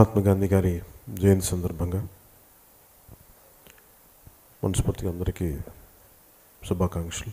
మహాత్మా గాంధీ గారి జయంతి సందర్భంగా మనస్ఫూర్తిగా అందరికీ శుభాకాంక్షలు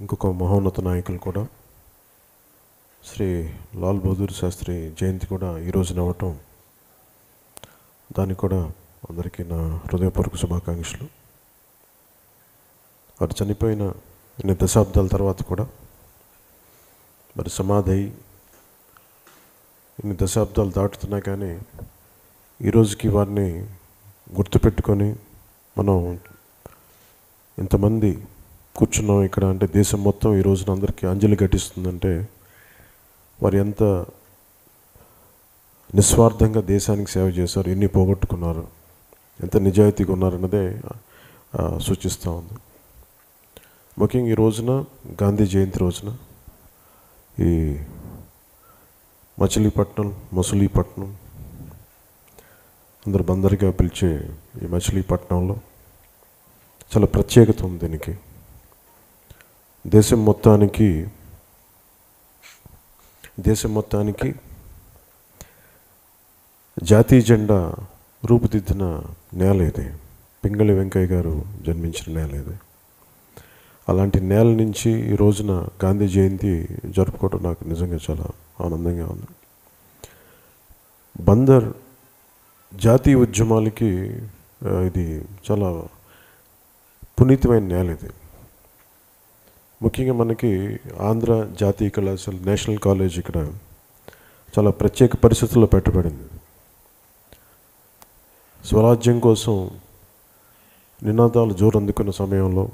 ఇంకొక మహోన్నత నాయకులు కూడా శ్రీ లాల్ బహదూర్ శాస్త్రి జయంతి కూడా ఈరోజు నవ్వటం దానికి కూడా అందరికీ నా హృదయపూర్వక శుభాకాంక్షలు వారు చనిపోయిన ఎన్ని దశాబ్దాల తర్వాత కూడా మరి సమాధి ఇన్ని దశాబ్దాలు దాటుతున్నా కానీ ఈరోజుకి వారిని గుర్తుపెట్టుకొని మనం ఇంతమంది కూర్చున్నాం ఇక్కడ అంటే దేశం మొత్తం ఈ రోజున అందరికీ అంజలి ఘటిస్తుందంటే వారు ఎంత నిస్వార్థంగా దేశానికి సేవ చేశారు ఎన్ని పోగొట్టుకున్నారు ఎంత నిజాయితీగా ఉన్నారన్నదే సూచిస్తూ ఉంది ముఖ్యంగా ఈ రోజున గాంధీ జయంతి రోజున ఈ మచిలీపట్నం ముసలీపట్నం అందరు బందరిగా పిలిచే ఈ మచిలీపట్నంలో చాలా ప్రత్యేకత ఉంది దీనికి దేశం మొత్తానికి దేశం మొత్తానికి జాతీయ జెండా రూపుదిద్దిన నేల ఇది పింగళి వెంకయ్య గారు జన్మించిన నేల ఇది అలాంటి నేల నుంచి ఈ రోజున గాంధీ జయంతి జరుపుకోవడం నాకు నిజంగా చాలా ఆనందంగా ఉంది బందర్ జాతీయ ఉద్యమాలకి ఇది చాలా పునీతమైన నేల ఇది ముఖ్యంగా మనకి ఆంధ్ర జాతీయ కళాశాల నేషనల్ కాలేజ్ ఇక్కడ చాలా ప్రత్యేక పరిస్థితుల్లో పెట్టబడింది స్వరాజ్యం కోసం నినాదాలు జోరందుకున్న సమయంలో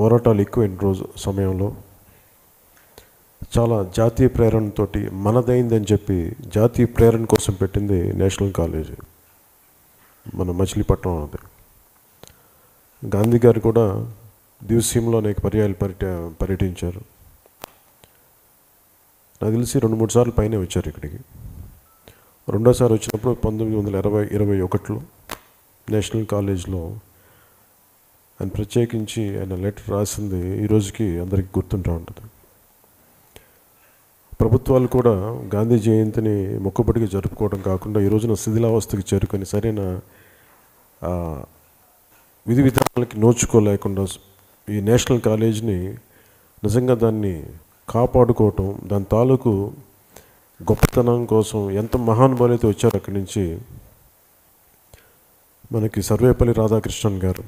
పోరాటాలు ఎక్కువ రోజు సమయంలో చాలా జాతీయ ప్రేరణతో మనదైందని చెప్పి జాతీయ ప్రేరణ కోసం పెట్టింది నేషనల్ కాలేజ్ మన మచిలీపట్నం అది గాంధీ గారు కూడా దివసీమలో అనేక పర్యాలు పర్యట పర్యటించారు నాకు తెలిసి రెండు మూడు సార్లు పైన వచ్చారు ఇక్కడికి రెండోసారి వచ్చినప్పుడు పంతొమ్మిది వందల ఇరవై ఇరవై ఒకటిలో నేషనల్ కాలేజ్లో అని ప్రత్యేకించి ఆయన లెటర్ రాసింది ఈ రోజుకి అందరికీ గుర్తుంటూ ఉంటుంది ప్రభుత్వాలు కూడా గాంధీ జయంతిని మొక్కుబడిగా జరుపుకోవడం కాకుండా ఈ రోజున శిథిలావస్థకి చేరుకొని సరైన విధి విధానాలకి నోచుకోలేకుండా ఈ నేషనల్ కాలేజీని నిజంగా దాన్ని కాపాడుకోవటం దాని తాలూకు గొప్పతనం కోసం ఎంత మహానుభావులు అయితే వచ్చారు అక్కడి నుంచి మనకి సర్వేపల్లి రాధాకృష్ణన్ గారు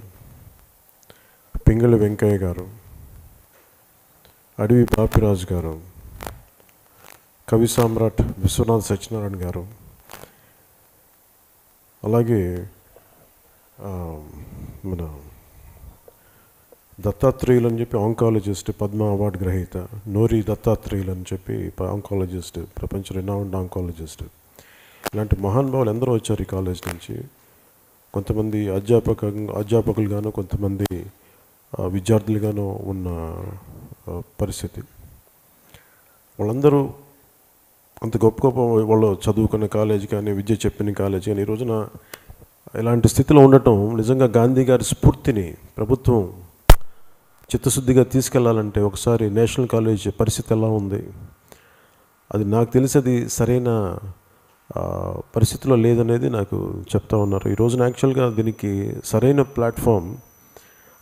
పింగళి వెంకయ్య గారు అడవి పాపిరాజు గారు కవి సామ్రాట్ విశ్వనాథ్ సత్యనారాయణ గారు అలాగే మన దత్తాత్రేయులు అని చెప్పి ఆంకాలజిస్ట్ పద్మ అవార్డు గ్రహీత నోరి దత్తాత్రేయులు అని చెప్పి ఆంకాలజిస్ట్ ప్రపంచ రినౌండ్ ఆంకాలజిస్ట్ ఇలాంటి మహానుభావులు ఎందరో వచ్చారు ఈ కాలేజ్ నుంచి కొంతమంది అధ్యాపక అధ్యాపకులుగాను కొంతమంది విద్యార్థులుగాను ఉన్న పరిస్థితి వాళ్ళందరూ అంత గొప్ప గొప్ప వాళ్ళు చదువుకున్న కాలేజ్ కానీ విద్య చెప్పిన కాలేజ్ కానీ ఈ రోజున ఇలాంటి స్థితిలో ఉండటం నిజంగా గాంధీ గారి స్ఫూర్తిని ప్రభుత్వం చిత్తశుద్ధిగా తీసుకెళ్లాలంటే ఒకసారి నేషనల్ కాలేజ్ పరిస్థితి ఎలా ఉంది అది నాకు తెలిసి అది సరైన పరిస్థితిలో లేదనేది నాకు చెప్తా ఉన్నారు ఈ రోజున యాక్చువల్గా దీనికి సరైన ప్లాట్ఫామ్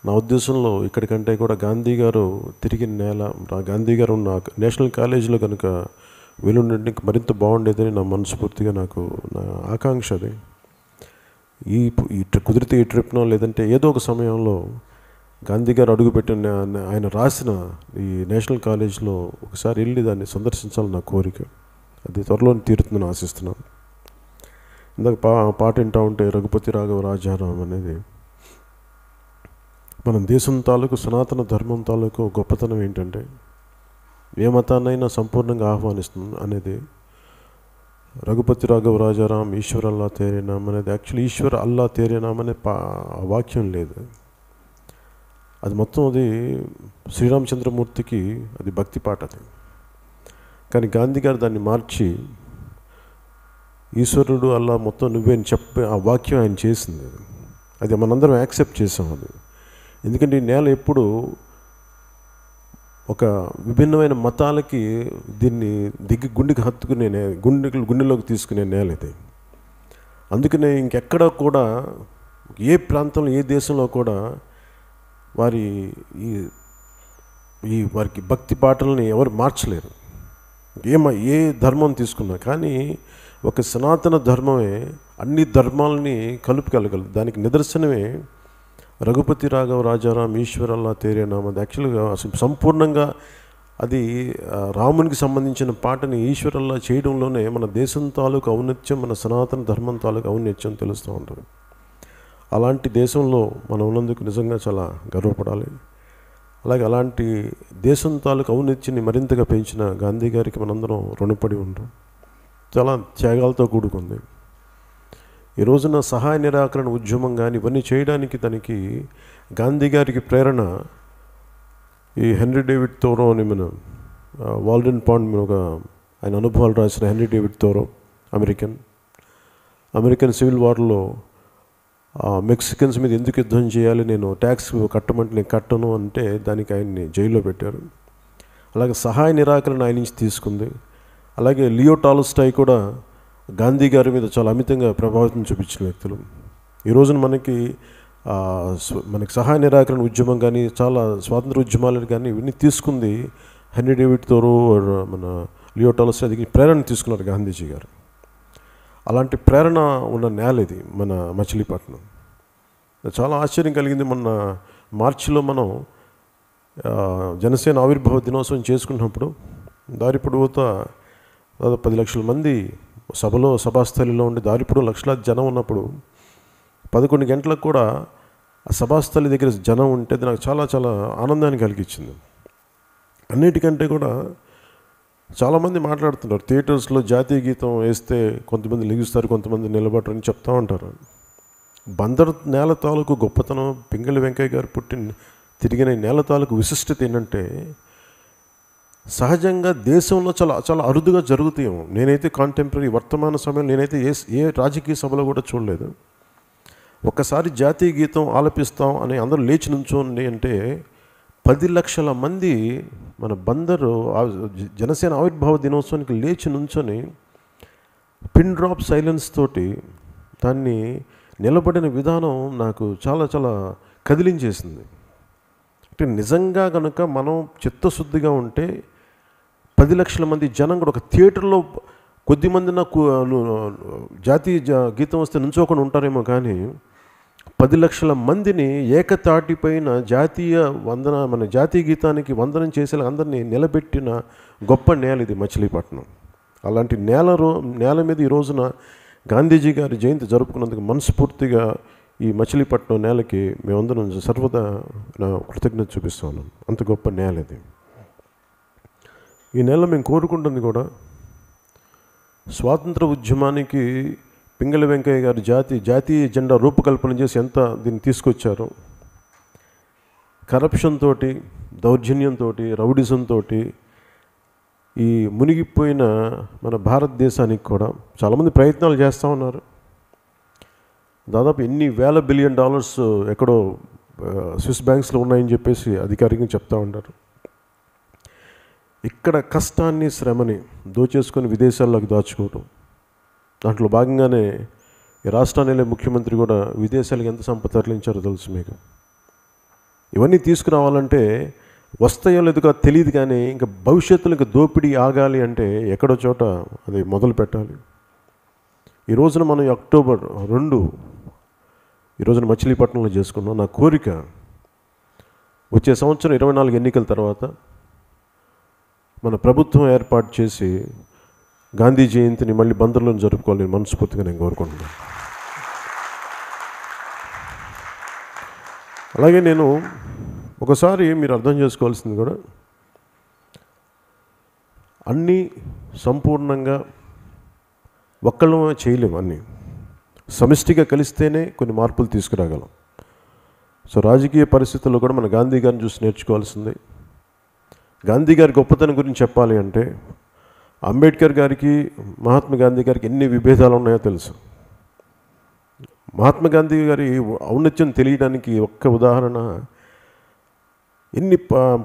నా ఉద్దేశంలో ఇక్కడికంటే కూడా గాంధీ గారు తిరిగిన నేల గాంధీ గారు ఉన్న నేషనల్ కాలేజీలో కనుక వీలుండడానికి మరింత బాగుండేదని నా మనస్ఫూర్తిగా నాకు నా ఆకాంక్ష అది ఈ ఈ కుదిరితే ఈ ట్రిప్నో లేదంటే ఏదో ఒక సమయంలో గాంధీ గారు అడుగుపెట్టిన ఆయన రాసిన ఈ నేషనల్ కాలేజ్లో ఒకసారి వెళ్ళి దాన్ని సందర్శించాలని నా కోరిక అది త్వరలో తీరుతుందని ఆశిస్తున్నాను ఇందాక పా పాట వింటా ఉంటే రఘుపతి రాఘవ రాజారాం అనేది మనం దేశం తాలూకు సనాతన ధర్మం తాలూకు గొప్పతనం ఏంటంటే ఏ మతాన్నైనా సంపూర్ణంగా ఆహ్వానిస్తుంది అనేది రఘుపతి రాఘవ రాజారాం ఈశ్వర్ అల్లా తేరేనాం అనేది యాక్చువల్లీ ఈశ్వర్ అల్లా తేరేనాం అనే పా వాక్యం లేదు అది మొత్తం అది శ్రీరామచంద్రమూర్తికి అది భక్తి పాట అది కానీ గాంధీ గారు దాన్ని మార్చి ఈశ్వరుడు అల్లా మొత్తం నువ్వే అని చెప్పే ఆ వాక్యం ఆయన చేసింది అది మనందరం యాక్సెప్ట్ చేసాం అది ఎందుకంటే ఈ నేల ఎప్పుడు ఒక విభిన్నమైన మతాలకి దీన్ని దిగ్గు గుండెకి హత్తుకునే నే గుండె గుండెలోకి తీసుకునే నేల ఇది అందుకనే ఇంకెక్కడ కూడా ఏ ప్రాంతంలో ఏ దేశంలో కూడా వారి ఈ ఈ వారికి భక్తి పాటలని ఎవరు మార్చలేరు ఏ ఏ ధర్మం తీసుకున్నా కానీ ఒక సనాతన ధర్మమే అన్ని ధర్మాలని కలుపుకెళ్ళగలదు దానికి నిదర్శనమే రఘుపతి రాఘవ రాజారాం ఈశ్వరల్లా తేరే నామది యాక్చువల్గా సంపూర్ణంగా అది రామునికి సంబంధించిన పాటని ఈశ్వరల్లా చేయడంలోనే మన దేశం తాలూకు ఔన్నత్యం మన సనాతన ధర్మం తాలూకు ఔన్నత్యం తెలుస్తూ ఉంటుంది అలాంటి దేశంలో మనం ఉన్నందుకు నిజంగా చాలా గర్వపడాలి అలాగే అలాంటి దేశం తాలూకు ఔన్నత్యాన్ని మరింతగా పెంచిన గాంధీ గారికి మనందరం రుణపడి ఉంటాం చాలా త్యాగాలతో కూడుకుంది ఈ రోజున సహాయ నిరాకరణ ఉద్యమం కానీ ఇవన్నీ చేయడానికి తనకి గాంధీ గారికి ప్రేరణ ఈ హెన్రీ డేవిడ్ తోరో అని మన వాల్డెన్ పాండ్ ఒక ఆయన అనుభవాలు రాసిన Henry David Thoreau American American civil వార్లో మెక్సికన్స్ మీద ఎందుకు యుద్ధం చేయాలి నేను ట్యాక్స్ కట్టమంటే నేను కట్టను అంటే దానికి ఆయన్ని జైల్లో పెట్టారు అలాగే సహాయ నిరాకరణ ఆయన నుంచి తీసుకుంది అలాగే లియో టాలస్టాయ్ కూడా గాంధీ గారి మీద చాలా అమితంగా ప్రభావితం చూపించిన వ్యక్తులు ఈ రోజున మనకి మనకి సహాయ నిరాకరణ ఉద్యమం కానీ చాలా స్వాతంత్ర ఉద్యమాలను కానీ ఇవన్నీ తీసుకుంది హెన్రీ డేవిడ్ తోరు మన లియో టాలస్ అది ప్రేరణ తీసుకున్నారు గాంధీజీ గారు అలాంటి ప్రేరణ ఉన్న నేల ఇది మన మచిలీపట్నం చాలా ఆశ్చర్యం కలిగింది మొన్న మార్చిలో మనం జనసేన ఆవిర్భావ దినోత్సవం చేసుకున్నప్పుడు దారి పొడవుతా దాదాపు పది లక్షల మంది సభలో సభాస్థలిలో ఉండి దారిపుడు లక్షలాది జనం ఉన్నప్పుడు పదకొండు గంటలకు కూడా ఆ సభాస్థలి దగ్గర జనం ఉంటే నాకు చాలా చాలా ఆనందాన్ని కలిగించింది అన్నిటికంటే కూడా చాలామంది మాట్లాడుతున్నారు థియేటర్స్లో జాతీయ గీతం వేస్తే కొంతమంది లెగుస్తారు కొంతమంది నిలబడరు అని చెప్తూ ఉంటారు బందర్ నేల తాలూకు గొప్పతనం పింగళి వెంకయ్య గారు పుట్టిన తిరిగిన నేల తాలూకు విశిష్టత ఏంటంటే సహజంగా దేశంలో చాలా చాలా అరుదుగా జరుగుతాయి నేనైతే కాంటెంపరీ వర్తమాన సమయం నేనైతే ఏ ఏ రాజకీయ సభలో కూడా చూడలేదు ఒకసారి జాతీయ గీతం ఆలపిస్తాం అని అందరూ లేచి నుంచోండి అంటే పది లక్షల మంది మన బందరు జనసేన ఆవిర్భావ దినోత్సవానికి లేచి నుంచొని పిన్ డ్రాప్ సైలెన్స్ తోటి దాన్ని నిలబడిన విధానం నాకు చాలా చాలా కదిలించేసింది అంటే నిజంగా కనుక మనం చిత్తశుద్ధిగా ఉంటే పది లక్షల మంది జనం కూడా ఒక థియేటర్లో కొద్ది మంది నాకు జాతీయ జా గీతం వస్తే నుంచోకుండా ఉంటారేమో కానీ పది లక్షల మందిని పైన జాతీయ వందన మన జాతీయ గీతానికి వందనం చేసేలా అందరినీ నిలబెట్టిన గొప్ప నేల ఇది మచిలీపట్నం అలాంటి నేల రో నేల మీద ఈ రోజున గాంధీజీ గారి జయంతి జరుపుకున్నందుకు మనస్ఫూర్తిగా ఈ మచిలీపట్నం నేలకి మేమందరం సర్వదా కృతజ్ఞత చూపిస్తాను అంత గొప్ప నేల ఇది ఈ నెల మేము కోరుకుంటుంది కూడా స్వాతంత్ర ఉద్యమానికి పింగళి వెంకయ్య గారు జాతి జాతీయ జెండా రూపకల్పన చేసి ఎంత దీన్ని తీసుకొచ్చారు కరప్షన్ తోటి దౌర్జన్యంతో రౌడిజంతో ఈ మునిగిపోయిన మన భారతదేశానికి కూడా చాలామంది ప్రయత్నాలు చేస్తూ ఉన్నారు దాదాపు ఎన్ని వేల బిలియన్ డాలర్స్ ఎక్కడో స్విస్ బ్యాంక్స్లో ఉన్నాయని చెప్పేసి అధికారికంగా చెప్తూ ఉంటారు ఇక్కడ కష్టాన్ని శ్రమని దోచేసుకొని విదేశాల్లోకి దాచుకోవటం దాంట్లో భాగంగానే ఈ రాష్ట్రాన్ని ముఖ్యమంత్రి కూడా విదేశాలకు ఎంత సంపద తరలించారో తెలుసు మీకు ఇవన్నీ తీసుకురావాలంటే వస్తాయో లేదుగా తెలియదు కానీ ఇంకా భవిష్యత్తులకు దోపిడీ ఆగాలి అంటే ఎక్కడో చోట అది మొదలు పెట్టాలి ఈ రోజున మనం అక్టోబర్ రెండు ఈ రోజున మచిలీపట్నంలో చేసుకున్నాం నా కోరిక వచ్చే సంవత్సరం ఇరవై నాలుగు ఎన్నికల తర్వాత మన ప్రభుత్వం ఏర్పాటు చేసి గాంధీ జయంతిని మళ్ళీ బందర్లను జరుపుకోవాలని మనస్ఫూర్తిగా నేను కోరుకుంటున్నాను అలాగే నేను ఒకసారి మీరు అర్థం చేసుకోవాల్సింది కూడా అన్నీ సంపూర్ణంగా ఒక్కళ్ళమే చేయలేము అన్నీ సమిష్టిగా కలిస్తేనే కొన్ని మార్పులు తీసుకురాగలం సో రాజకీయ పరిస్థితుల్లో కూడా మన గాంధీ గారిని చూసి నేర్చుకోవాల్సిందే గాంధీ గారి గొప్పతనం గురించి చెప్పాలి అంటే అంబేద్కర్ గారికి మహాత్మా గాంధీ గారికి ఎన్ని విభేదాలు ఉన్నాయో తెలుసు మహాత్మా గాంధీ గారి ఔన్నత్యం తెలియడానికి ఒక్క ఉదాహరణ ఎన్ని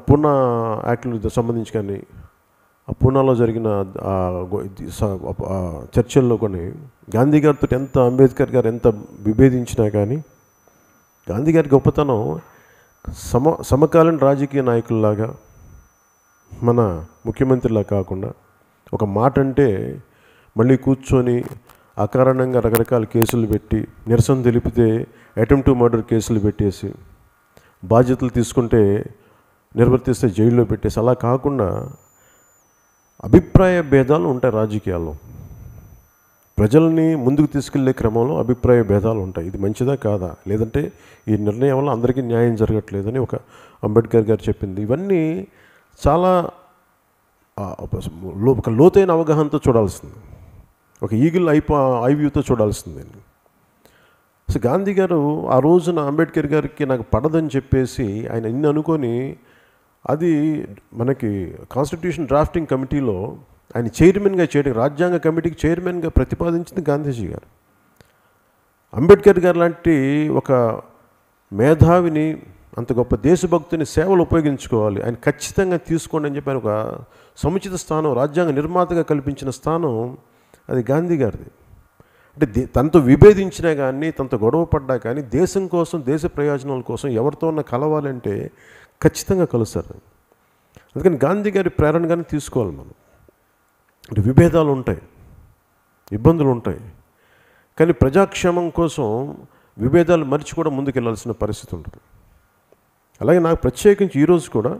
పూనా యాక్టులు సంబంధించి కానీ ఆ పూనాలో జరిగిన చర్చల్లో కొన్ని గాంధీ గారితో ఎంత అంబేద్కర్ గారు ఎంత విభేదించినా కానీ గాంధీ గారి గొప్పతనం సమ సమకాలీన రాజకీయ నాయకుల్లాగా మన ముఖ్యమంత్రిలా కాకుండా ఒక మాట అంటే మళ్ళీ కూర్చొని అకారణంగా రకరకాల కేసులు పెట్టి నిరసన తెలిపితే అటెంప్ట్ మర్డర్ కేసులు పెట్టేసి బాధ్యతలు తీసుకుంటే నిర్వర్తిస్తే జైల్లో పెట్టేసి అలా కాకుండా అభిప్రాయ భేదాలు ఉంటాయి రాజకీయాల్లో ప్రజల్ని ముందుకు తీసుకెళ్లే క్రమంలో అభిప్రాయ భేదాలు ఉంటాయి ఇది మంచిదా కాదా లేదంటే ఈ నిర్ణయం వల్ల అందరికీ న్యాయం జరగట్లేదని ఒక అంబేద్కర్ గారు చెప్పింది ఇవన్నీ చాలా ఒక లోతైన అవగాహనతో చూడాల్సింది ఒక ఈగిల్ ఐ ఐ వ్యూతో చూడాల్సింది సో గాంధీ గారు ఆ రోజున అంబేద్కర్ గారికి నాకు పడదని చెప్పేసి ఆయన ఇన్ని అనుకొని అది మనకి కాన్స్టిట్యూషన్ డ్రాఫ్టింగ్ కమిటీలో ఆయన చైర్మన్గా చేయడం రాజ్యాంగ కమిటీకి చైర్మన్గా ప్రతిపాదించింది గాంధీజీ గారు అంబేద్కర్ గారు లాంటి ఒక మేధావిని అంత గొప్ప దేశభక్తుని సేవలు ఉపయోగించుకోవాలి ఆయన ఖచ్చితంగా తీసుకోండి అని చెప్పి ఒక సముచిత స్థానం రాజ్యాంగ నిర్మాతగా కల్పించిన స్థానం అది గాంధీ గారిది అంటే తనతో విభేదించినా కానీ తనతో గొడవ పడ్డా కానీ దేశం కోసం దేశ ప్రయోజనాల కోసం ఎవరితో ఉన్న కలవాలంటే ఖచ్చితంగా కలుస్తారు అందుకని గాంధీ గారి ప్రేరణగానే తీసుకోవాలి మనం అంటే విభేదాలు ఉంటాయి ఇబ్బందులు ఉంటాయి కానీ ప్రజాక్షేమం కోసం విభేదాలు మరిచి కూడా ముందుకెళ్లాల్సిన పరిస్థితి ఉంటుంది అలాగే నాకు ప్రత్యేకించి ఈరోజు కూడా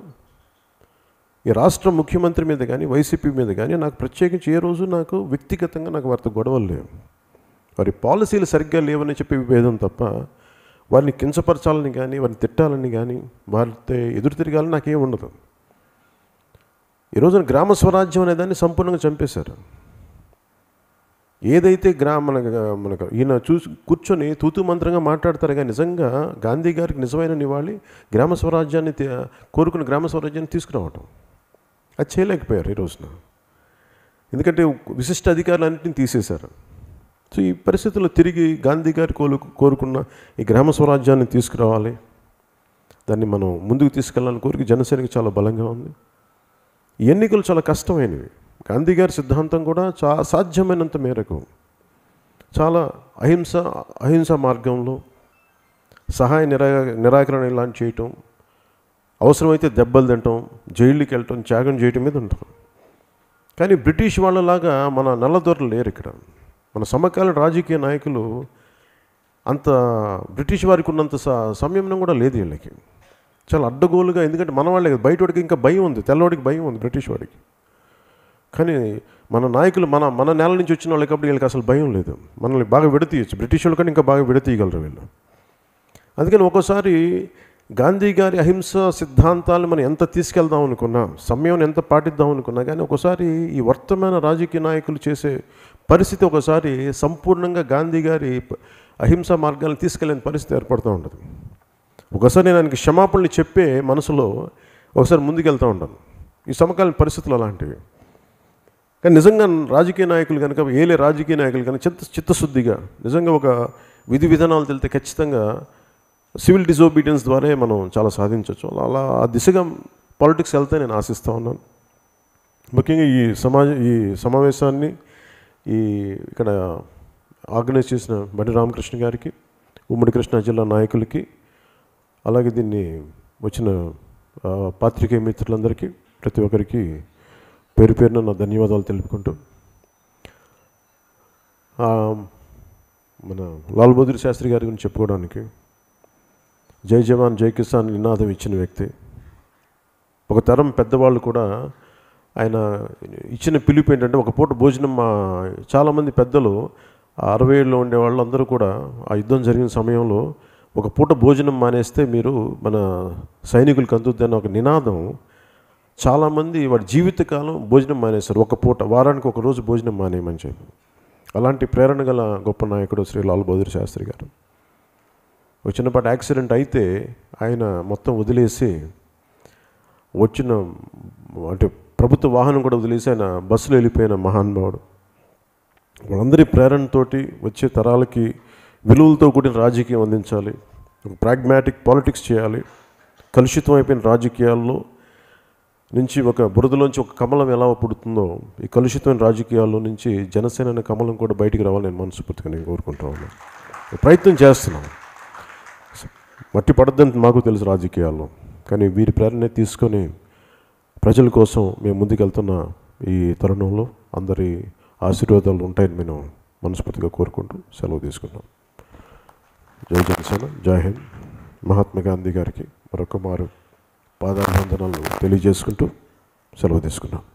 ఈ రాష్ట్ర ముఖ్యమంత్రి మీద కానీ వైసీపీ మీద కానీ నాకు ప్రత్యేకించి ఏ రోజు నాకు వ్యక్తిగతంగా నాకు వారితో గొడవలు లేవు వారి పాలసీలు సరిగ్గా లేవని చెప్పి విభేదం తప్ప వారిని కించపరచాలని కానీ వారిని తిట్టాలని కానీ వారితో ఎదురు తిరగాలని నాకేం ఉండదు ఈరోజున గ్రామ స్వరాజ్యం అనేదాన్ని సంపూర్ణంగా చంపేశారు ఏదైతే గ్రామ మనకు ఈయన చూసి కూర్చొని తూతు మంత్రంగా మాట్లాడతారు కానీ నిజంగా గాంధీ గారికి నిజమైన నివాళి గ్రామ స్వరాజ్యాన్ని కోరుకున్న గ్రామ స్వరాజ్యాన్ని తీసుకురావటం అది చేయలేకపోయారు ఈ రోజున ఎందుకంటే విశిష్ట అధికారులన్నింటినీ తీసేశారు సో ఈ పరిస్థితుల్లో తిరిగి గాంధీ గారి కోలు కోరుకున్న ఈ గ్రామ స్వరాజ్యాన్ని తీసుకురావాలి దాన్ని మనం ముందుకు తీసుకెళ్ళాలని కోరిక జనసేనకు చాలా బలంగా ఉంది ఎన్నికలు చాలా కష్టమైనవి గాంధీ గారి సిద్ధాంతం కూడా చా సాధ్యమైనంత మేరకు చాలా అహింస అహింస మార్గంలో సహాయ నిరా నిరాకరణ ఇలాంటి చేయటం అవసరమైతే దెబ్బలు తినటం జైళ్ళకి వెళ్ళటం త్యాగం చేయటం మీద ఉంటారు కానీ బ్రిటిష్ వాళ్ళలాగా మన నల్లదొరలు లేరు ఇక్కడ మన సమకాలీన రాజకీయ నాయకులు అంత బ్రిటిష్ వారికి ఉన్నంత సంయమనం కూడా లేదు వీళ్ళకి చాలా అడ్డగోలుగా ఎందుకంటే మన వాళ్ళే కదా బయటవాడికి ఇంకా భయం ఉంది తెల్లవాడికి భయం ఉంది బ్రిటిష్ వాడికి కానీ మన నాయకులు మన మన నేల నుంచి వచ్చిన వాళ్ళకి అప్పుడు వీళ్ళకి అసలు భయం లేదు మనల్ని బాగా విడతీయచ్చు బ్రిటిష్ వాళ్ళు కానీ ఇంకా బాగా విడతీయగలరు వీళ్ళు అందుకని ఒక్కోసారి గాంధీ గారి అహింస సిద్ధాంతాలు మనం ఎంత తీసుకెళ్దాం అనుకున్నా సమయం ఎంత పాటిద్దాం అనుకున్నా కానీ ఒకసారి ఈ వర్తమాన రాజకీయ నాయకులు చేసే పరిస్థితి ఒకసారి సంపూర్ణంగా గాంధీ గారి అహింస మార్గాలను తీసుకెళ్లేని పరిస్థితి ఏర్పడుతూ ఉంటుంది ఒకసారి నేను ఆయనకి క్షమాపణలు చెప్పే మనసులో ఒకసారి ముందుకెళ్తూ ఉంటాను ఈ సమకాలీన పరిస్థితులు అలాంటివి కానీ నిజంగా రాజకీయ నాయకులు కనుక ఏలే రాజకీయ నాయకులు కనుక చిత్త చిత్తశుద్ధిగా నిజంగా ఒక విధి విధానాలు తెలితే ఖచ్చితంగా సివిల్ డిజోబీడియన్స్ ద్వారా మనం చాలా సాధించవచ్చు అలా ఆ దిశగా పాలిటిక్స్ వెళ్తే నేను ఆశిస్తూ ఉన్నాను ముఖ్యంగా ఈ సమాజ ఈ సమావేశాన్ని ఈ ఇక్కడ ఆర్గనైజ్ చేసిన బండి రామకృష్ణ గారికి ఉమ్మడి కృష్ణా జిల్లా నాయకులకి అలాగే దీన్ని వచ్చిన పాత్రికేయ మిత్రులందరికీ ప్రతి ఒక్కరికి పేరు పేరున నా ధన్యవాదాలు తెలుపుకుంటూ మన లాల్ బహదూర్ శాస్త్రి గారి గురించి చెప్పుకోవడానికి జై జవాన్ జై కిసాన్ నినాదం ఇచ్చిన వ్యక్తి ఒక తరం పెద్దవాళ్ళు కూడా ఆయన ఇచ్చిన పిలుపు ఏంటంటే ఒక పూట భోజనం మా చాలామంది పెద్దలు అరవై ఏళ్ళలో ఉండే వాళ్ళందరూ కూడా ఆ యుద్ధం జరిగిన సమయంలో ఒక పూట భోజనం మానేస్తే మీరు మన సైనికులకు అందుద్దని ఒక నినాదం చాలామంది వాడి జీవితకాలం భోజనం మానేస్తారు ఒక పూట వారానికి ఒక రోజు భోజనం మానేయమని చెప్పి అలాంటి ప్రేరణ గల గొప్ప నాయకుడు శ్రీ లాల్ బహదూర్ శాస్త్రి గారు ఒక చిన్నపాటి యాక్సిడెంట్ అయితే ఆయన మొత్తం వదిలేసి వచ్చిన అంటే ప్రభుత్వ వాహనం కూడా వదిలేసి ఆయన బస్సులో వెళ్ళిపోయిన మహానుభావుడు వాళ్ళందరి ప్రేరణతోటి వచ్చే తరాలకి విలువలతో కూడిన రాజకీయం అందించాలి ప్రాగ్మాటిక్ పాలిటిక్స్ చేయాలి కలుషితం అయిపోయిన రాజకీయాల్లో నుంచి ఒక బురదలోంచి ఒక కమలం ఎలా పుడుతుందో ఈ కలుషితమైన రాజకీయాల్లో నుంచి జనసేన అనే కమలం కూడా బయటికి రావాలని నేను మనస్ఫూర్తిగా నేను కోరుకుంటా ఉన్నాను ప్రయత్నం చేస్తున్నాం మట్టి పడద్దని మాకు తెలుసు రాజకీయాల్లో కానీ వీరి ప్రేరణ తీసుకొని ప్రజల కోసం మేము ముందుకెళ్తున్న ఈ తరుణంలో అందరి ఆశీర్వాదాలు ఉంటాయని నేను మనస్ఫూర్తిగా కోరుకుంటూ సెలవు తీసుకున్నాం జై జనసేన జై హింద్ మహాత్మా గాంధీ గారికి మరొక మారు పాదాభివందనాలు తెలియజేసుకుంటూ సెలవు తీసుకున్నాం